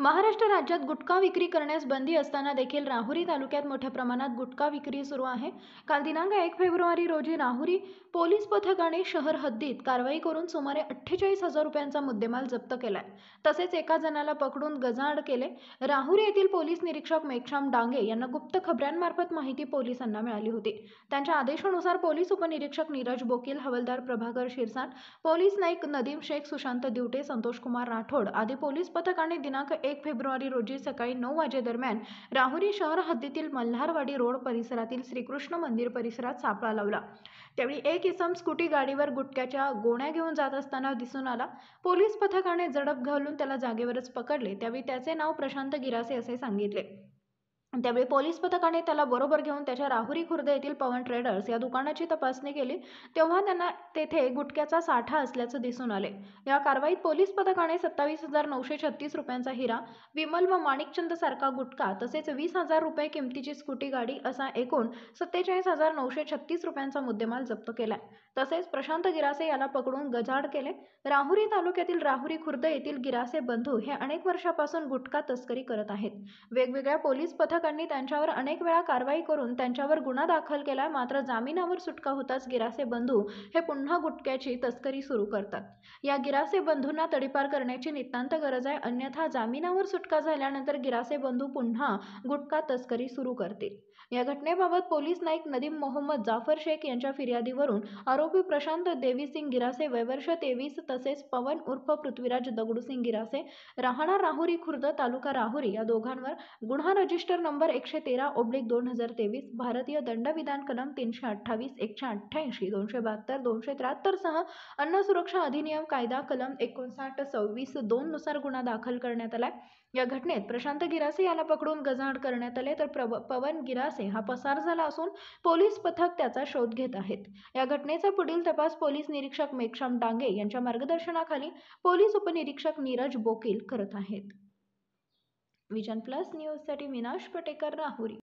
महाराष्ट्र राज्यात गुटखा विक्री करण्यास बंदी असताना देखील राहुरी तालुक्यात मोठ्या प्रमाणात गुटखा विक्री सुरू आहे काल दिनांक एक फेब्रुवारी रोजी राहुरी पोलीस पथकाने शहर हद्दीत कारवाई करून सुमारे अठ्ठेचाळीस हजार रुपयांचा मुद्देमाल जप्त केलाय तसेच एका जणाला पकडून गजाआड केले राहुरी येथील पोलीस निरीक्षक मेघश्याम डांगे यांना गुप्त खबऱ्यांमार्फत माहिती पोलिसांना मिळाली होती त्यांच्या आदेशानुसार पोलीस उपनिरीक्षक नीरज बोकील हवलदार प्रभाकर शिरसाट पोलीस नाईक नदीम शेख सुशांत दिवटे संतोष कुमार राठोड आदी पोलीस पथकाने दिनांक एक फेब्रुवारी रोजी सकाळी नऊ वाजेदरम्यान राहुरी शहर हद्दीतील मल्हारवाडी रोड परिसरातील श्रीकृष्ण मंदिर परिसरात सापळा लावला त्यावेळी एक इसम स्कूटी गाडीवर गुटक्याच्या गोण्या घेऊन जात असताना दिसून आला पोलीस पथकाने झडप घालून त्याला जागेवरच पकडले त्यावेळी त्याचे नाव प्रशांत गिरासे असे सांगितले त्यावेळी पोलीस पथकाने त्याला बरोबर घेऊन त्याच्या राहुरी खुर्द येथील पवन ट्रेडर्स या दुकानाची तपासणी केली तेव्हा त्यांना तेथे गुटख्याचा साठा असल्याचं दिसून आले या कारवाईत पोलीस पथकाने सत्तावीस हजार नऊशे छत्तीस रुपयांचा हिरा विमल व माणिकचंद सारखा गुटखा तसेच वीस हजार रुपये किमतीची स्कूटी गाडी असा एकूण सत्तेचाळीस हजार नऊशे छत्तीस रुपयांचा मुद्देमाल जप्त केला तसेच प्रशांत गिरासे याला पकडून गजाड केले राहुरी तालुक्यातील राहुरी खुर्द येथील गिरासे बंधू हे अनेक वर्षापासून गुटखा तस्करी करत आहेत वेगवेगळ्या पोलीस पथकांनी त्यांच्यावर अनेक वेळा कारवाई करून त्यांच्यावर गुन्हा दाखल केला मात्र जामिनावर सुटका होताच गिरासे बंधू हे पुन्हा गुटख्याची तस्करी सुरू करतात या गिरासे बंधूंना तडीपार करण्याची नितांत गरज आहे अन्यथा जामिनावर सुटका झाल्यानंतर गिरासे बंधू पुन्हा गुटखा तस्करी सुरू करतील या घटनेबाबत पोलीस नाईक नदीम मोहम्मद जाफर शेख यांच्या फिर्यादीवरून आरोप आरोपी प्रशांत देवीसिंग गिरासे वयवर्ष तेवीस तसेच पवन उर्फ पृथ्वीराज दगडूसिंग गिरासे राहणार राहुरी खुर्द तालुका राहुरी या दोघांवर गुन्हा रजिस्टर नंबर एकशे तेरा ओब्लिक दोन हजार तेवीस भारतीय दंडविधान कलम तीनशे अठ्ठावीस एकशे अठ्ठ्याऐंशी दोनशे बहात्तर दोनशे त्र्याहत्तर सह अन्न सुरक्षा अधिनियम कायदा कलम एकोणसाठ सव्वीस दोन नुसार गुन्हा दाखल करण्यात आलाय या घटनेत प्रशांत गिरासे याला पकडून गजाआड करण्यात आले तर पवन गिरासे हा पसार झाला असून पोलीस पथक त्याचा शोध घेत आहेत या घटनेचा पुढील तपास पोलीस निरीक्षक मेघश्याम डांगे यांच्या मार्गदर्शनाखाली पोलीस उपनिरीक्षक नीरज बोकील करत आहेत विजन प्लस न्यूजसाठी विनाश पटेकर राहुरी